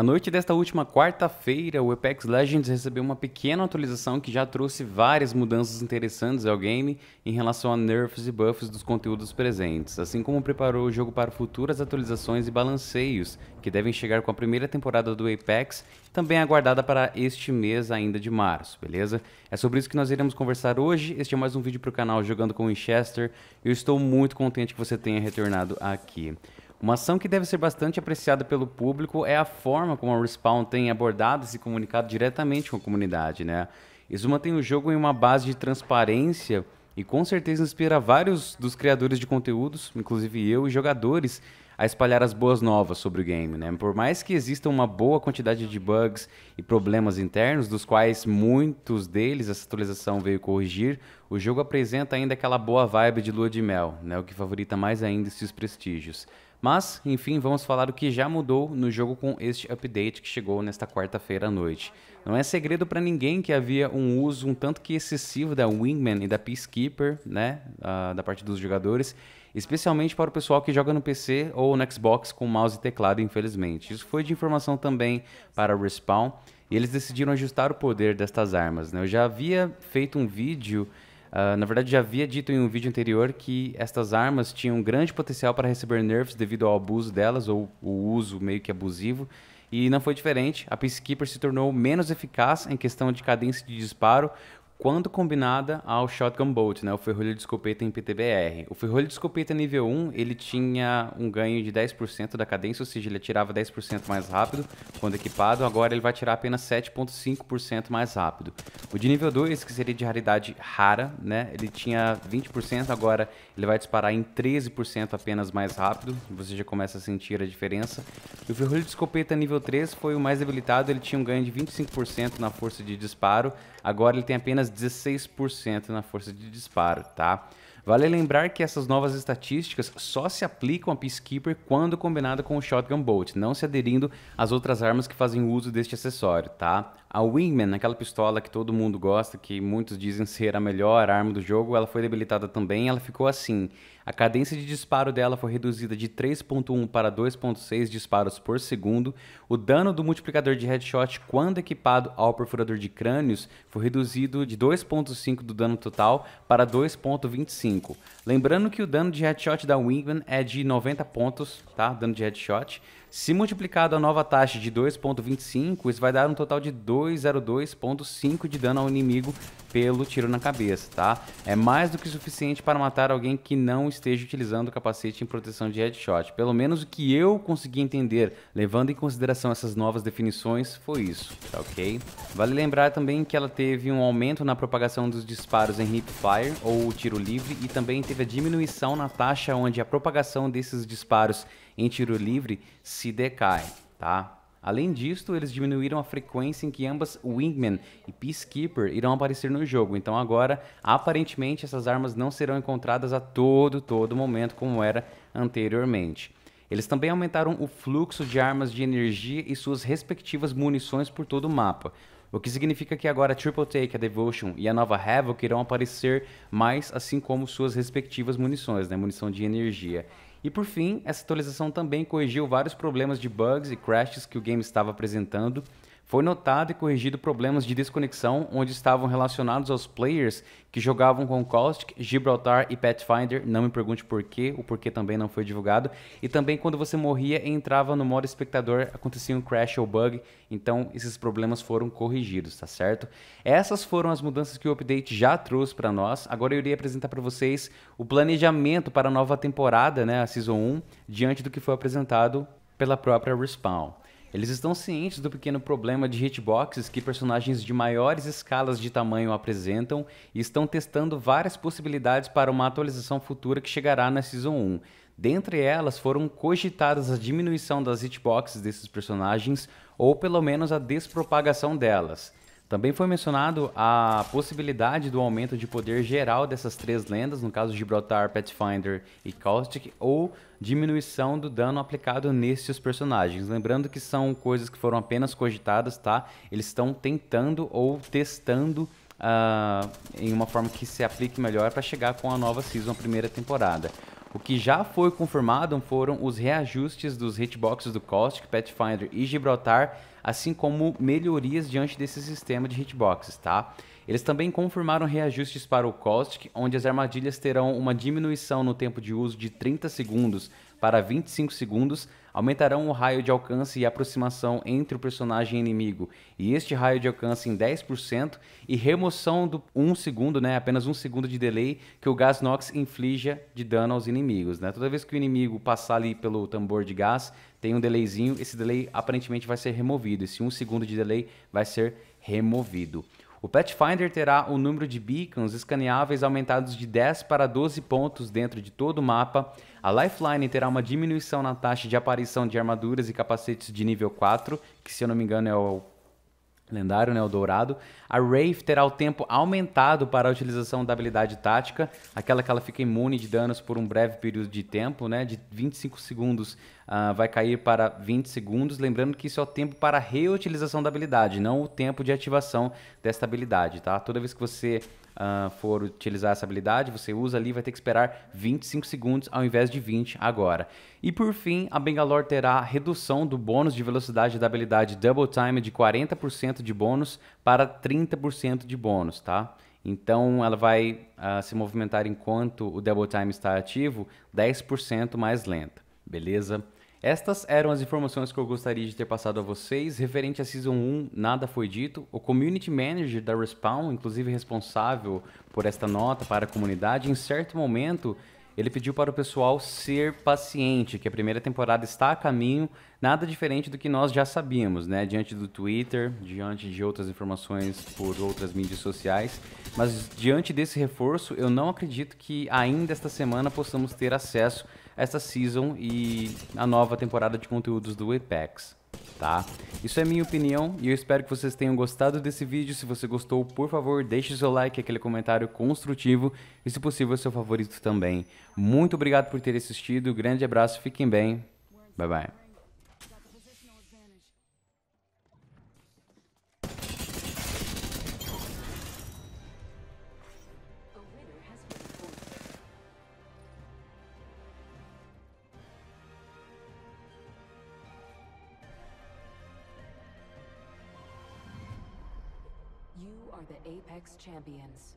Na noite desta última quarta-feira, o Apex Legends recebeu uma pequena atualização que já trouxe várias mudanças interessantes ao game em relação a nerfs e buffs dos conteúdos presentes, assim como preparou o jogo para futuras atualizações e balanceios que devem chegar com a primeira temporada do Apex, também aguardada para este mês ainda de março, beleza? É sobre isso que nós iremos conversar hoje. Este é mais um vídeo para o canal Jogando com Winchester. Eu estou muito contente que você tenha retornado aqui. Uma ação que deve ser bastante apreciada pelo público é a forma como a Respawn tem abordado e se comunicado diretamente com a comunidade, né? Eles o jogo em uma base de transparência e com certeza inspira vários dos criadores de conteúdos, inclusive eu e jogadores, a espalhar as boas novas sobre o game, né? Por mais que exista uma boa quantidade de bugs e problemas internos, dos quais muitos deles essa atualização veio corrigir, o jogo apresenta ainda aquela boa vibe de lua de mel, né? O que favorita mais ainda esses prestígios. Mas, enfim, vamos falar o que já mudou no jogo com este update que chegou nesta quarta-feira à noite. Não é segredo para ninguém que havia um uso um tanto que excessivo da Wingman e da Peacekeeper, né, uh, da parte dos jogadores, especialmente para o pessoal que joga no PC ou no Xbox com mouse e teclado, infelizmente. Isso foi de informação também para a Respawn, e eles decidiram ajustar o poder destas armas. Né? Eu já havia feito um vídeo Uh, na verdade, já havia dito em um vídeo anterior que estas armas tinham um grande potencial para receber nerfs devido ao abuso delas, ou o uso meio que abusivo, e não foi diferente. A Peacekeeper se tornou menos eficaz em questão de cadência de disparo, quando combinada ao Shotgun Bolt, né, o ferrolho de escopeta em PTBR. O ferrolho de escopeta nível 1, ele tinha um ganho de 10% da cadência, ou seja, ele atirava 10% mais rápido quando equipado, agora ele vai atirar apenas 7.5% mais rápido. O de nível 2, que seria de raridade rara, né, ele tinha 20%, agora ele vai disparar em 13% apenas mais rápido, você já começa a sentir a diferença. E o ferrolho de escopeta nível 3 foi o mais debilitado, ele tinha um ganho de 25% na força de disparo, agora ele tem apenas 16% na força de disparo, tá? Vale lembrar que essas novas estatísticas só se aplicam a Peacekeeper quando combinada com o Shotgun Bolt, não se aderindo às outras armas que fazem uso deste acessório, tá? A Wingman, aquela pistola que todo mundo gosta, que muitos dizem ser a melhor arma do jogo, ela foi debilitada também. Ela ficou assim. A cadência de disparo dela foi reduzida de 3.1 para 2.6 disparos por segundo. O dano do multiplicador de headshot, quando equipado ao perfurador de crânios, foi reduzido de 2.5 do dano total para 2.25. Lembrando que o dano de headshot da Wingman é de 90 pontos, tá? Dano de headshot se multiplicado a nova taxa de 2.25, isso vai dar um total de 202.5 de dano ao inimigo pelo tiro na cabeça, tá? É mais do que suficiente para matar alguém que não esteja utilizando o capacete em proteção de headshot. Pelo menos o que eu consegui entender, levando em consideração essas novas definições, foi isso, tá ok? Vale lembrar também que ela teve um aumento na propagação dos disparos em hipfire, ou tiro livre, e também teve a diminuição na taxa onde a propagação desses disparos em tiro livre se decai, tá? Além disso, eles diminuíram a frequência em que ambas Wingman e Peacekeeper irão aparecer no jogo. Então agora, aparentemente, essas armas não serão encontradas a todo, todo momento como era anteriormente. Eles também aumentaram o fluxo de armas de energia e suas respectivas munições por todo o mapa. O que significa que agora a Triple Take, a Devotion e a nova Havoc irão aparecer mais, assim como suas respectivas munições, né? Munição de energia. E por fim, essa atualização também corrigiu vários problemas de bugs e crashes que o game estava apresentando foi notado e corrigido problemas de desconexão onde estavam relacionados aos players que jogavam com Caustic, Gibraltar e Pathfinder. Não me pergunte por quê, o porquê também não foi divulgado. E também quando você morria e entrava no modo espectador, acontecia um crash ou bug. Então esses problemas foram corrigidos, tá certo? Essas foram as mudanças que o update já trouxe para nós. Agora eu irei apresentar para vocês o planejamento para a nova temporada, né, a Season 1, diante do que foi apresentado pela própria Respawn. Eles estão cientes do pequeno problema de hitboxes que personagens de maiores escalas de tamanho apresentam e estão testando várias possibilidades para uma atualização futura que chegará na Season 1. Dentre elas foram cogitadas a diminuição das hitboxes desses personagens ou pelo menos a despropagação delas. Também foi mencionado a possibilidade do aumento de poder geral dessas três lendas, no caso de Brotar, Pathfinder e Caustic, ou diminuição do dano aplicado nesses personagens. Lembrando que são coisas que foram apenas cogitadas, tá? Eles estão tentando ou testando uh, em uma forma que se aplique melhor para chegar com a nova season, a primeira temporada. O que já foi confirmado foram os reajustes dos hitboxes do Caustic, Pathfinder e Gibraltar assim como melhorias diante desse sistema de hitboxes, tá? Eles também confirmaram reajustes para o Caustic, onde as armadilhas terão uma diminuição no tempo de uso de 30 segundos para 25 segundos, aumentarão o raio de alcance e aproximação entre o personagem e inimigo, e este raio de alcance em 10%, e remoção do 1 um segundo, né, apenas 1 um segundo de delay que o gás Nox inflija de dano aos inimigos. Né? Toda vez que o inimigo passar ali pelo tambor de gás, tem um delayzinho, esse delay aparentemente vai ser removido, esse 1 um segundo de delay vai ser removido. O Pathfinder terá o número de beacons escaneáveis aumentados de 10 para 12 pontos dentro de todo o mapa. A Lifeline terá uma diminuição na taxa de aparição de armaduras e capacetes de nível 4, que se eu não me engano é o lendário, né, o dourado. A Wraith terá o tempo aumentado para a utilização da habilidade tática, aquela que ela fica imune de danos por um breve período de tempo, né, de 25 segundos uh, vai cair para 20 segundos, lembrando que isso é o tempo para a reutilização da habilidade, não o tempo de ativação desta habilidade, tá? Toda vez que você uh, for utilizar essa habilidade, você usa ali, vai ter que esperar 25 segundos ao invés de 20 agora. E por fim, a Bangalore terá a redução do bônus de velocidade da habilidade Double Time de 40% de bônus para 30% de bônus, tá? Então ela vai uh, se movimentar enquanto o double time está ativo, 10% mais lenta, beleza? Estas eram as informações que eu gostaria de ter passado a vocês referente à Season 1, nada foi dito. O Community Manager da Respawn, inclusive responsável por esta nota para a comunidade, em certo momento ele pediu para o pessoal ser paciente, que a primeira temporada está a caminho, nada diferente do que nós já sabíamos, né? Diante do Twitter, diante de outras informações por outras mídias sociais. Mas diante desse reforço, eu não acredito que ainda esta semana possamos ter acesso a esta season e a nova temporada de conteúdos do Apex tá? Isso é minha opinião e eu espero que vocês tenham gostado desse vídeo. Se você gostou, por favor, deixe seu like, aquele comentário construtivo e, se possível, seu favorito também. Muito obrigado por ter assistido, grande abraço, fiquem bem, bye bye. are the Apex Champions.